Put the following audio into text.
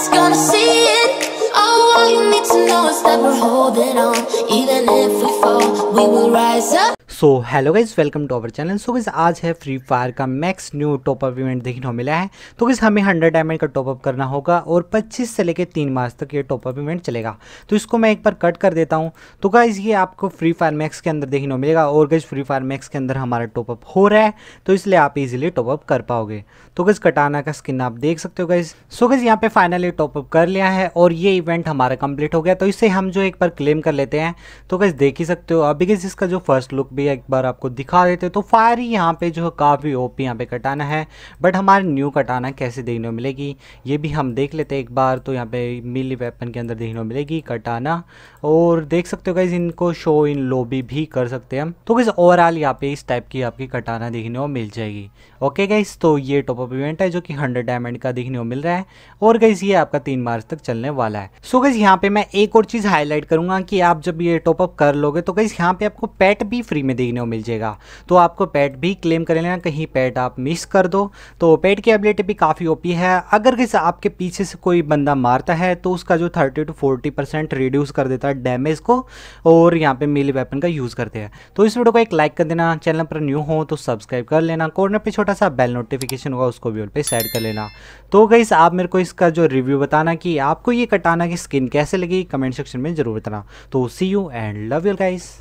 is gonna see it Oh, all you need to know is that we're holding on Even if we fall, we will rise up so hello guys welcome to our channel so guys आज है free fire का max new top up event देखने को मिला है तो guys हमें hundred diamond का टॉपअप करना होगा और 25 से लेकर 3 मार्च तक ये टॉपअप इवेंट चलेगा तो इसको मैं एक बार कट कर देता हूँ तो गाइज ये आपको फ्री फायर मैक्स के अंदर देखने को मिलेगा और गाइज फ्री फायर मैक्स के अंदर हमारा टॉपअप हो रहा है तो इसलिए आप इजिली टॉपअप कर पाओगे तो गाइज कटाना का स्किन आप देख सकते हो गाइज सो गाइज यहाँ पे फाइनली टॉपअप कर लिया है और ये इवेंट हमारा कंप्लीट हो गया तो इसे हम जो एक बार क्लेम कर लेते हैं तो गाइज देख ही सकते हो अभी गाइज इसका जो फर्स्ट लुक भी फायर एक बार आपको दिखा देते तो फायर ही यहाँ पे जो है काफ़ी ओपी यहाँ पर कटाना है बट हमारे न्यू कटाना कैसे देखने को मिलेगी ये भी हम देख लेते हैं एक बार तो यहाँ पे मिली वेपन के अंदर देखने को मिलेगी कटाना और देख सकते हो गाइज इनको शो इन लोबी भी कर सकते हैं हम तो गाइज ओवरऑल यहाँ पे इस टाइप की आपकी कटाना देखने को मिल जाएगी ओके गाइज तो ये टॉप अप इवेंट है जो कि हंड्रेड डायमंड का देखने को मिल रहा है और गाइज ये आपका तीन मार्च तक चलने वाला है सो so, गाइज यहाँ पे मैं एक और चीज़ हाईलाइट करूंगा कि आप जब ये टॉपअप कर लोगे तो गाइज यहाँ पे आपको पेट भी फ्री में देखने को मिल जाएगा तो आपको पैट भी क्लेम कर लेना कहीं पेट आप मिस कर दो तो पेट की एबिलिटी भी काफ़ी ओपी है अगर किसी आपके पीछे से कोई बंदा मारता है तो उसका जो thirty to forty percent reduce कर देता है डैमेज को और यहाँ पे मिली वेपन का यूज़ करते हैं तो इस वीडियो को एक लाइक कर देना चैनल पर न्यू हो तो सब्सक्राइब कर लेना कॉर्नर पर छोटा सा बेल नोटिफिकेशन होगा उसको भी उन पर सेट कर लेना तो गई आप मेरे को इसका जो रिव्यू बताना कि आपको ये कटाना की स्किन कैसे लगी कमेंट सेक्शन में ज़रूर बताना तो see you and love your guys